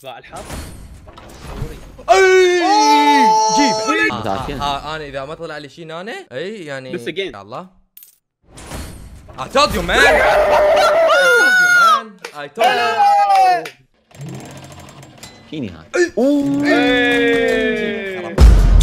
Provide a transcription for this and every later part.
دفاع الحرب جيب آه، آه، انا اذا ما طلع لي شيء انا اي يعني يا الله اي تولد يو مان اي تولد يو مان اي تولد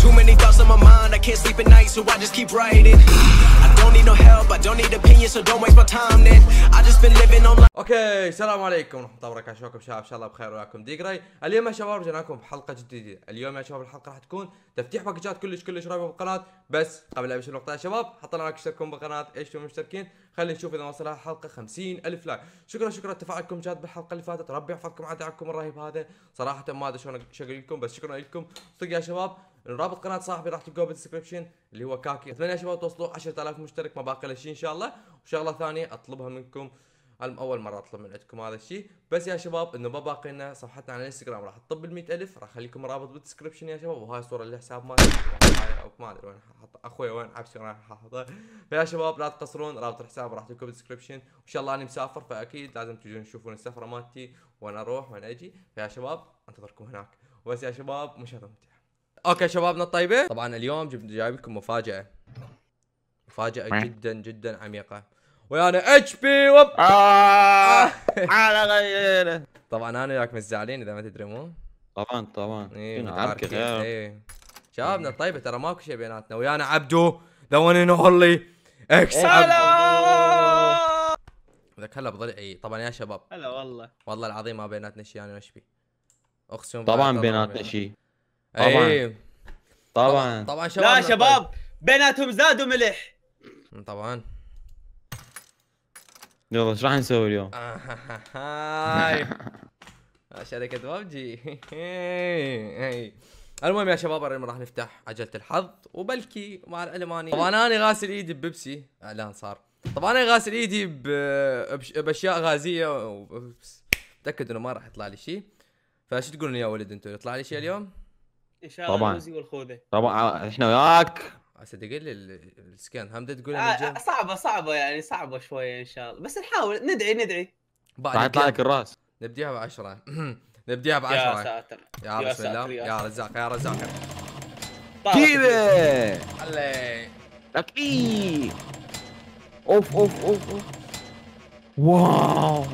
يو مان اي تولد need no help, I don't need opinions, so don't waste my time then. I just been living on life. اوكي السلام عليكم ورحمة الله وبركاته شلونكم شباب؟ ان شاء الله بخير وياكم ديجراي، اليوم يا شباب لكم بحلقة جديدة، اليوم يا شباب الحلقة راح تكون تفتيح باكجات كلش كلش رهيبة بالقناة، بس قبل ابلش النقطة يا شباب، حط لنا لايك اشتركوا بالقناة، ايش مشتركين، خلينا نشوف اذا وصل الحلقة 50 ألف لايك، شكرا شكرا تفاعلكم جاد بالحلقة اللي فاتت، ربي يحفظكم على دعمكم الرهيب هذا، صراحة ما ادري شلون اقول لكم بس شكرا لكم، صدق يا شباب رابط قناه صاحبي راح تلقوه بالدسكربشن اللي هو كاكي اتمنى يا شباب توصلوا 10000 مشترك ما باقي له شيء ان شاء الله وشغله ثانيه اطلبها منكم اول مره اطلب من عندكم هذا الشيء بس يا شباب انه ما باقي لنا صفحتنا على الانستغرام راح تطب ال ألف راح اخليكم رابط بالدسكربشن يا شباب وهاي الصوره الحساب مالي ما ادري وين حط اخوي وين عبسي وين حاطه فيا شباب لا تقصرون رابط الحساب راح تلقوه بالدسكربشن وان شاء الله اني مسافر فاكيد لازم تجون تشوفون السفره مالتي وانا اروح وانا اجي فيا شباب انتظركم هناك وبس يا شباب مشاهده ممتعه اوكي شبابنا الطيبه طبعا اليوم جبت جايب لكم مفاجاه مفاجاه جدا جدا عميقه ويانا اتش بي وب آه، آه. على غيره طبعا انا وياك مزعلين اذا ما تدري مو طبعا طبعا إيه، إيه. إيه. شبابنا الطيبه ترى ماكو شيء بيناتنا ويانا عبدو ذا ون ان اولي اكس ذاك هلا بضلعي طبعا يا شباب هلا والله والله العظيم ما بيناتنا شيء انا يعني واشبي اقسم طبعا بيناتنا شيء إيه. طبعا طبعا شباب لا شباب بيناتهم زاد وملح طبعا يلا ايش راح نسوي اليوم؟ آه، هاي آه، شركة ببجي المهم يا شباب راح نفتح عجلة الحظ وبلكي مع الالماني طبعا انا غاسل ايدي ببيبسي اعلان صار طبعا انا غاسل ايدي باشياء غازية متاكد انه ما راح يطلع لي شيء فشو تقولون يا ولد انتم يطلع لي شيء اليوم؟ ان شاء الله طبعا والخوذه طبعا آه، احنا وياك صدق لي السكان هم تقول آه صعبه صعبه يعني صعبه شويه ان شاء الله بس نحاول ندعي ندعي بعد يطلع لك الراس نبديها ب 10 نبديها ب 10 يا ساتر يا, بسم الله يا رزاق يا رزاق كيف الله اوف اوف اوف اوف واو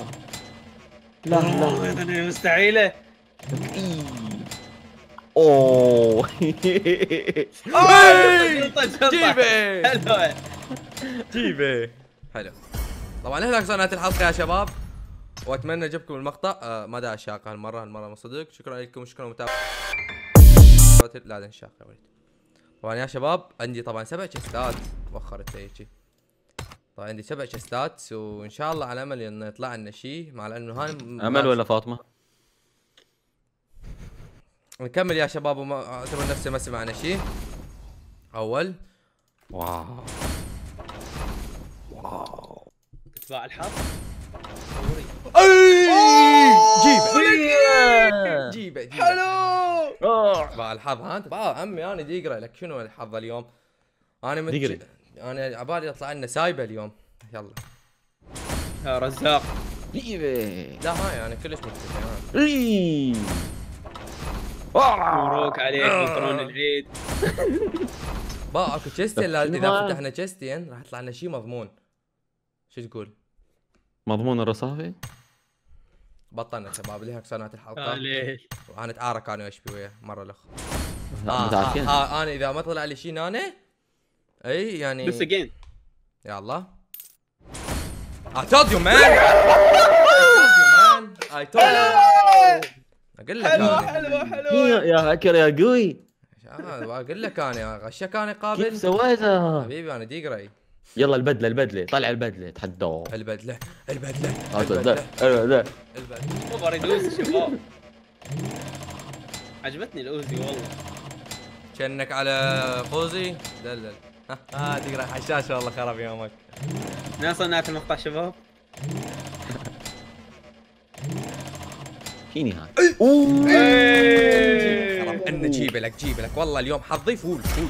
لا لا مستحيله اوه جيبه جيبه حلو طبعا هنا كانت الحلقه يا شباب واتمنى جبكم المقطع آه ما دا شاقه هالمره هالمره من صدق شكرا لكم شكرا متابعه لا لا شاقه يا ولد طبعا يا شباب عندي طبعا سبع شستات وخرت هيجي طبعا عندي سبع شستات وان شاء الله على امل انه يطلع لنا شيء مع انه هاي امل ولا فاطمه؟ نكمل يا شباب وما اعتبر نفسي ما سمعنا شيء اول واو واو اتباع الحظ جيبه جيبه حلو اتباع الحظ ها انت عمي انا دي اقرا لك شنو الحظ اليوم انا مت... انا على بالي يطلع لنا سايبه اليوم يلا يا رزاق جيبه لا هاي انا كلش متفق مبروك عليك بكرون آه. العيد با اكو تشستين اذا فتحنا تشستين راح يطلع لنا شيء مضمون شو تقول؟ مضمون الرصافي؟ بطلنا شباب هيك صارت الحلقه ليش؟ وانا اتعارك انا واشبي وياه مره الاخ آه, آه, آه, انا آه، اذا ما طلع لي شيء ناني اي يعني بس اجين يلا I told you man I told you man I told you اقول لك حلوه حلوه حلوه يا هاكر يا قوي اقول لك انا غشك انا قابل سويتها حبيبي انا ديقري يلا البدله البدله طلع البدله تحدوا البدله البدله البدله البدله البدله يدوس شباب عجبتني الاوزي والله كانك على قوزي لا ها آه حشاش والله خرب يومك نعم. ناصر نهايه المقطع شباب فيني هاي اوه ان جيبه لك جيبه لك والله اليوم حظي فول فول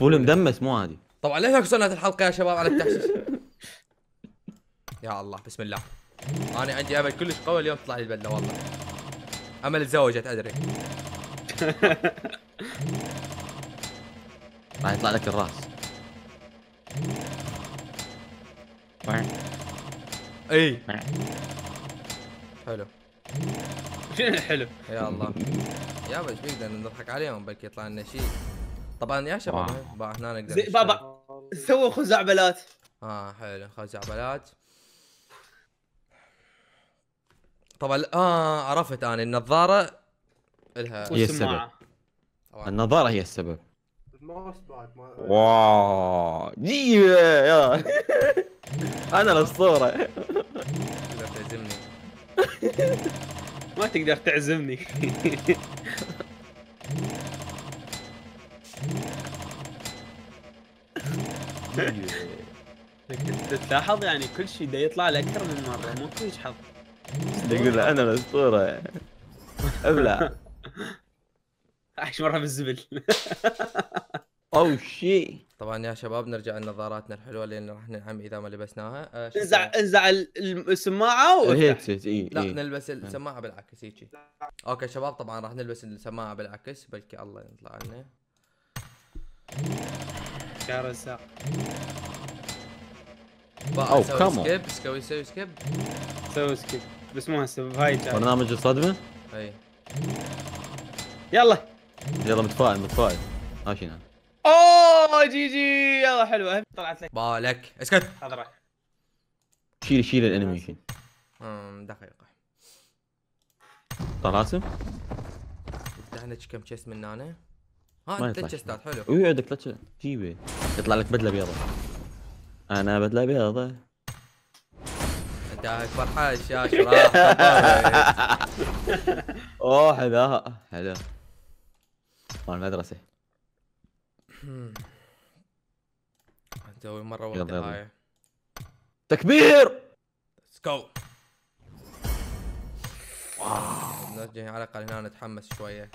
فول مدمس مو عادي طبعا ما سنة الحلقة يا شباب على التحشيش يا الله بسم الله انا عندي امل كلش قوي اليوم تطلع لي البله والله امل تزوجت ادري راح يطلع لك الراس اي حلو شنو الحلو؟ يا الله يا ايش بيقدر نضحك عليهم بلكي يطلع لنا شيء طبعا يا شباب هنا نقدر بابا سووا خزعبلات اه حلو خزعبلات طبعا اه عرفت انا النظاره الها هي السبب النظاره هي السبب واو جيبه انا الاسطوره ما تقدر تعزمني تلاحظ يعني كل شيء ده يطلع لك اكثر من مره مو شيء حظ تقول انا الاسطوره ابلع عاش مره بالزبل او oh, شيء طبعا يا شباب نرجع لنظاراتنا الحلوه لان راح ننعم اذا ما لبسناها آه، انزع انزع السماعه والهيدسيت اي لا إيه. نلبس السماعه بالعكس هيك اوكي شباب طبعا راح نلبس السماعه بالعكس بلكي الله يطلع لنا شعر الساعه او كامو سكيب سكوي سوي سكيب سوي سكيب بس مو هسه بهاي برنامج الصدمه؟ اي يلا يلا متفائل متفائل نعم اوه جي جي يلا حلوه طلعت لك بالك اسكت خضراء شيل شيل الانيميشن امم دقيقة طلاسم دهنك كم تشيس من هنا ها ثلاث تشيستات حلو اي عندك ثلاث جيبه يطلع لك بدلة بيضة انا بدلة بيضة داك فرحة الشاشة راح اوه حذاء حلو مال مدرسه توي مره وقت هاي تكبير ليتس جو الناس جايين على الاقل هنا نتحمس شويه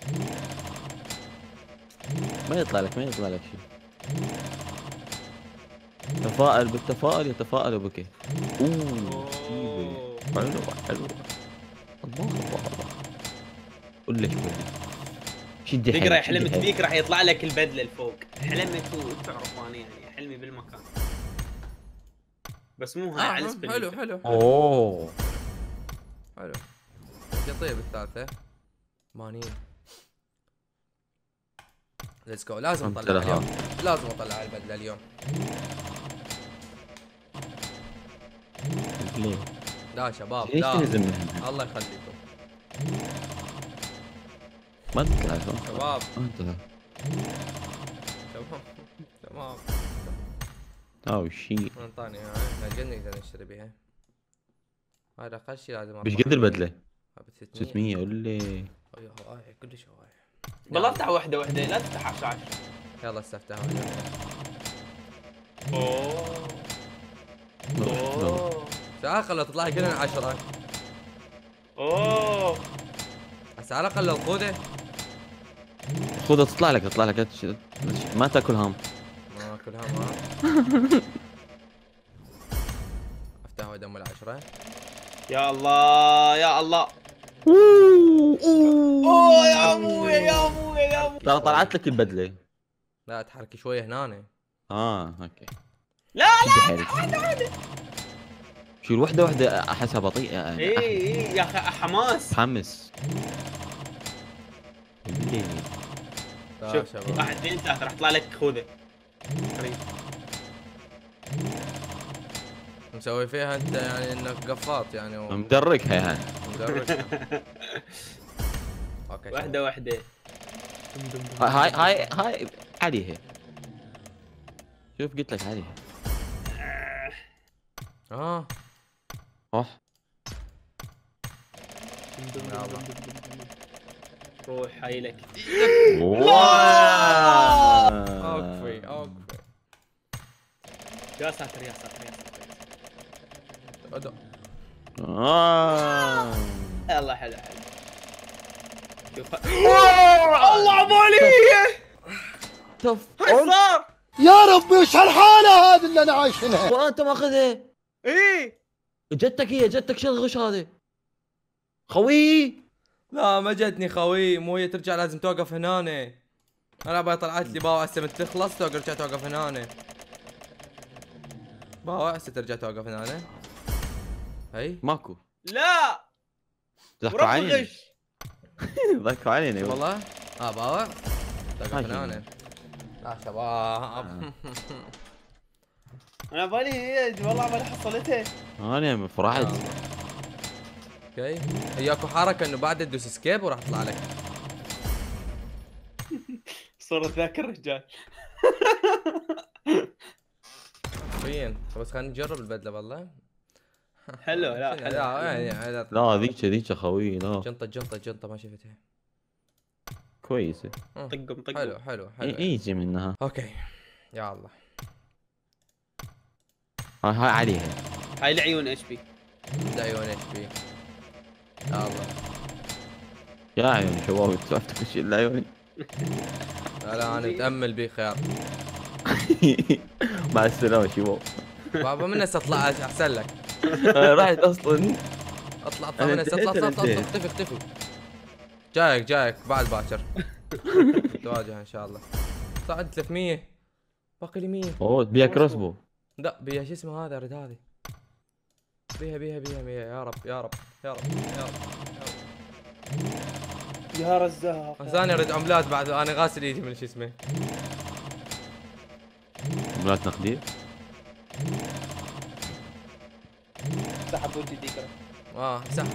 ما يطلع لك ما يطلع لك شيء تفائل بالتفائل يتفائل بك اوه حلو حلو الله الله الله قول لك شد حيلك بكره يحلمك راح يطلع لك البدله لفوق حلمت وتعرف انا يعني حلمي بالمكان بس مو هاي آه على حلو, حلو حلو اوه حلو يطيب الثالثة 80 ليتس جو لازم اطلع اليوم لازم اطلع البدلة اليوم لا شباب لا الله يخليكم ما تطلع شباب ما تطلع تمام تمام آه، او شيء انطاني هاي جنة نقدر نشتري بها هذا اقل شيء لازم ايش قد البدله؟ 600 لي إيه؟ هواي كلش هواي بلا افتح واحده واحده لا تفتح 10 10 يلا استفتح اوه اوه تعال خلها تطلع كلها 10 اوه بس على الاقل لو خذه خذها تطلع لك تطلع لك ما تاكل هم ما اكل هم افتح ودم العشرة يا الله يا الله اوه يا ابوي يا ابوي يا ابوي ترى طلعت لك البدله لا تحركي شويه هنا اه اوكي لا لا واحده واحده شيل وحده وحده احسها بطيئه آه، اي اي يا اخي حماس حمس شوف واحد اثنين ثلاثة راح يطلع لك خوذة مسوي فيها انت يعني انك قفاط يعني و... مدركها يعني مدركها اوكي واحدة واحدة هاي هاي هاي عليها شوف قلت لك عليها اه اوه روح هاي لك اوكي اوكي يا ساتر يا ساتر يا ساتر يلا حلو حلو شوف الله عبالي تف صار يا ربي وش هالحالة هذه اللي انا عايشينها وانت ماخذها ايه جتك هي جتك شو الغش هذه خوي لا ما جتني خوي مو هي ترجع لازم توقف هنا انا طلعت لي باوع هسه تخلص توقف ترجع توقف هنا باوع هسه ترجع توقف هنا هي ماكو لا ضحكوا علينا ضحكوا علينا والله اه باوع توقف هنا يا شباب انا بالي والله ما حصلتها انا فرحت آه. اوكي هي اكو حركه انه بعد تدوس اسكيب وراح تطلع لك صورة ذاك الرجال فين بس خلينا نجرب البدله والله حلو لا لا يعني لا ذيك ذيك خوي لا جنطه جنطه جنطه ما شفتها كويسه آه. طقم طقم حلو حلو حلو ايزي منها اوكي يا الله هاي آه، هاي عليها هاي العيون ايش بي العيون ايش بي يا عيني شباب سوالفتك وش الا عيوني لا لا انا متامل بيه خيار مع السلامه شباب بابا من هسه اطلع احسن لك رحت اصلا اطلع اطلع من هسه اطلع اطلع اطلع اختفي اختفي جايك جايك بعد باكر تواجه ان شاء الله صعد 300 باقي لي 100 اوه بيها كروسبو لا بيها شو اسمه هذا رد هذه بيها بيها بيها بيها يا رب يا رب يا رب يا رب يا رزاق انا اريد عملات بعد انا غاسل ايدي من شو اسمه عملات نقديه سحب ودي ذكرى اه سحب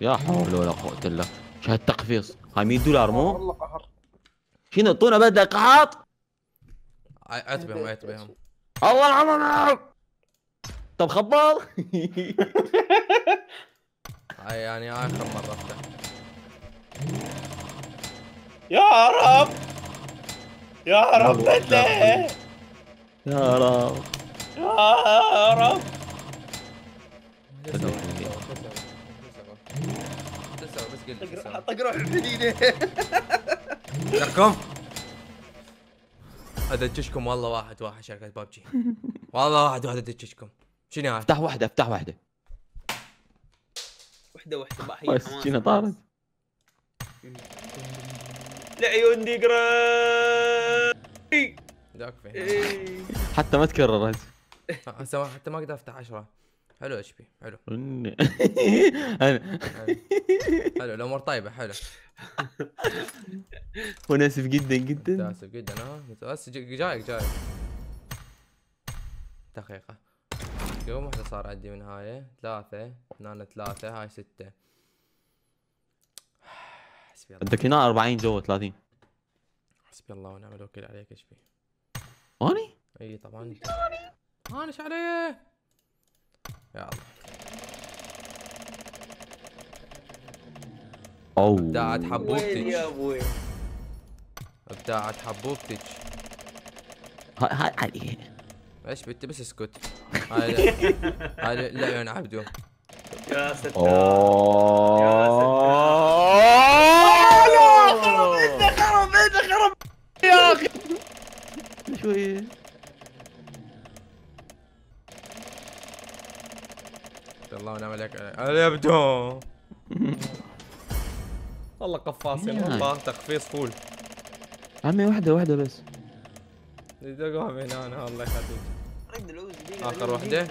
يا حول ولا قوة الا شو هالتقفيص هاي 100 دولار مو؟ والله قهر شنو اعطونا بدك قحط عتبهم عتبهم الله العظيم طب خبال هاي يعني اخر مرة افتح يا رب يا رب يا رب يا رب طق روح الحديده ادجشكم والله واحد واحد شركه بابجي والله واحد واحد ادجشكم شنو هاي؟ افتح واحده افتح واحده واحده واحده بس شنو طارت لعيون دي ذاك فين إيه. حتى ما تكررت حتى ما اقدر افتح عشرة حلو اتش بي حلو انا حلو الامور طيبه حلو مناسب جدا جدا اسف جدا ها بس جايك جايك دقيقه يوم واحده صار عندي من هاي ثلاثه هنا ثلاثه هاي سته بدك هنا 40 جوا 30 حسبي الله ونعم الوكيل عليك ايش فيه اني اي طبعا اني ايش عليه يلا اوه ابداعت حبوبتك يا ابداعت حبوبتك هاي علي ايش بنت بس اسكت هاي هاي لعيون عبدو يا ستار يا ستار خرب خرب يا اخي شوي عليك يا بدو والله يا والله تقفيص فول عمي واحدة واحدة بس يدقوها من هنا الله يخليك اخر واحدة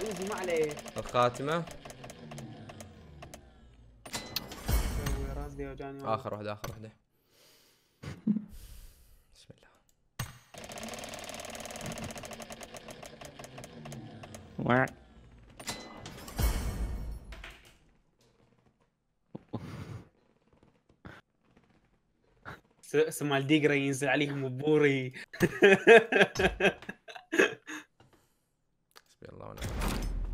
الخاتمة اخر واحدة اخر واحدة بسم الله اسمه الديجرا ينزل عليهم بوري حسبي الله ونعم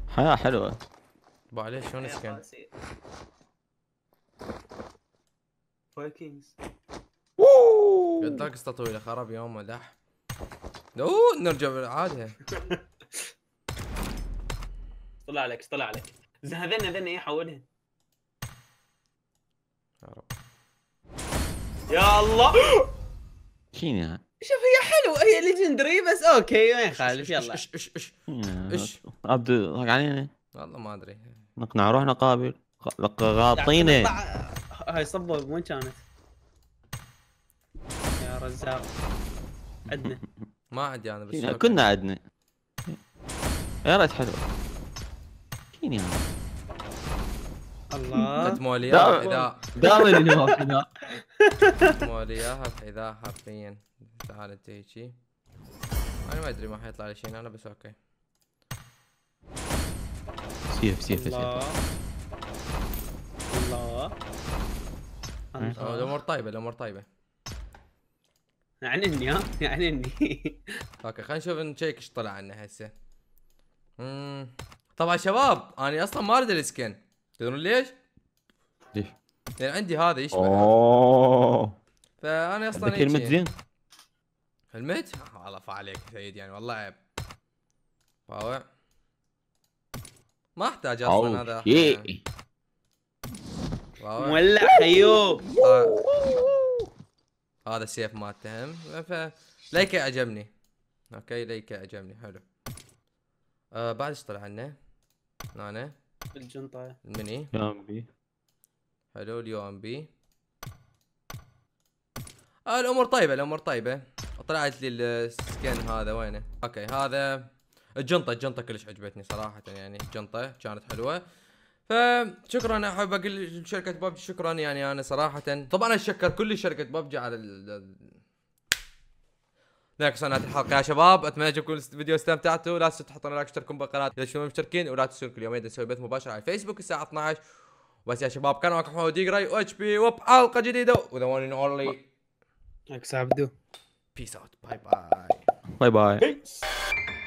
حياة حلوة ابو عليه شلون إيه، سكن فايكنجز وووو قصة طويلة خرب يوم مدح اوه نرجع بالعادة طلع لك طلع لك هذن هذن يحولهن يا رب يا الله شنو شوف هي حلوة هي ليجندري بس اوكي ما يخالف يلا ايش ايش ايش ايش عبدو ضحك علينا والله ما ادري نقنع روحنا قابل غاطينا هاي صبوا وين كانت؟ يا رزاق عدنا ما عندي انا بس كنا عدنا يا ريت حلو كيني هذا الله قدموا لي حذاء داري اني ما حذاء قدموا لي اياها بحذاء حرفيا تعال انت هيجي انا ما ادري ما حيطلع لي شيء انا بس اوكي سيف سيف سيف الله الامور طيبه الامور طيبه يعني اني ها يعني اني اوكي خلينا نشوف نشيك ايش طلع عنا هسه طبعا شباب انا اصلا ما اريد السكن تدرون ليش؟ ليش؟ لان عندي هذا يشبه اوه فانا اصلا عندك هلمت زين هلمت؟ والله آه، عليك سيد يعني والله عيب باوع ما احتاج اصلا هذا يعني. اوكي مولع خيوب آه. هذا السيف مالتهم ف ليك عجبني اوكي ليك عجبني حلو آه بعد ايش طلع عنه؟ هنا بالجنطة إيه؟ المني يو ام بي حلو اليو ام بي آه الامور طيبة الامور طيبة طلعت لي السكن هذا وينه اوكي هذا الجنطة الجنطة كلش عجبتني صراحة يعني الجنطة كانت حلوة فشكرا احب اقول شركة ببجي شكرا يعني انا صراحة طبعا اتشكر كل شركة ببجي على نكس نهايه الحلقه يا شباب اتمنى يعجبكم الفيديو استمتعتوا لا تنسوا تحطون لايك وتشتركون بالقناه اذا تكونوا مشتركين ولا تنسوا كل يومين نسوي بث مباشر على الفيسبوك الساعه 12 بس يا شباب كان معكم محمود يقري واتش بي وبحلقه جديده وذا وان اند اونلي نكس عبدو بيس اوت باي باي باي باي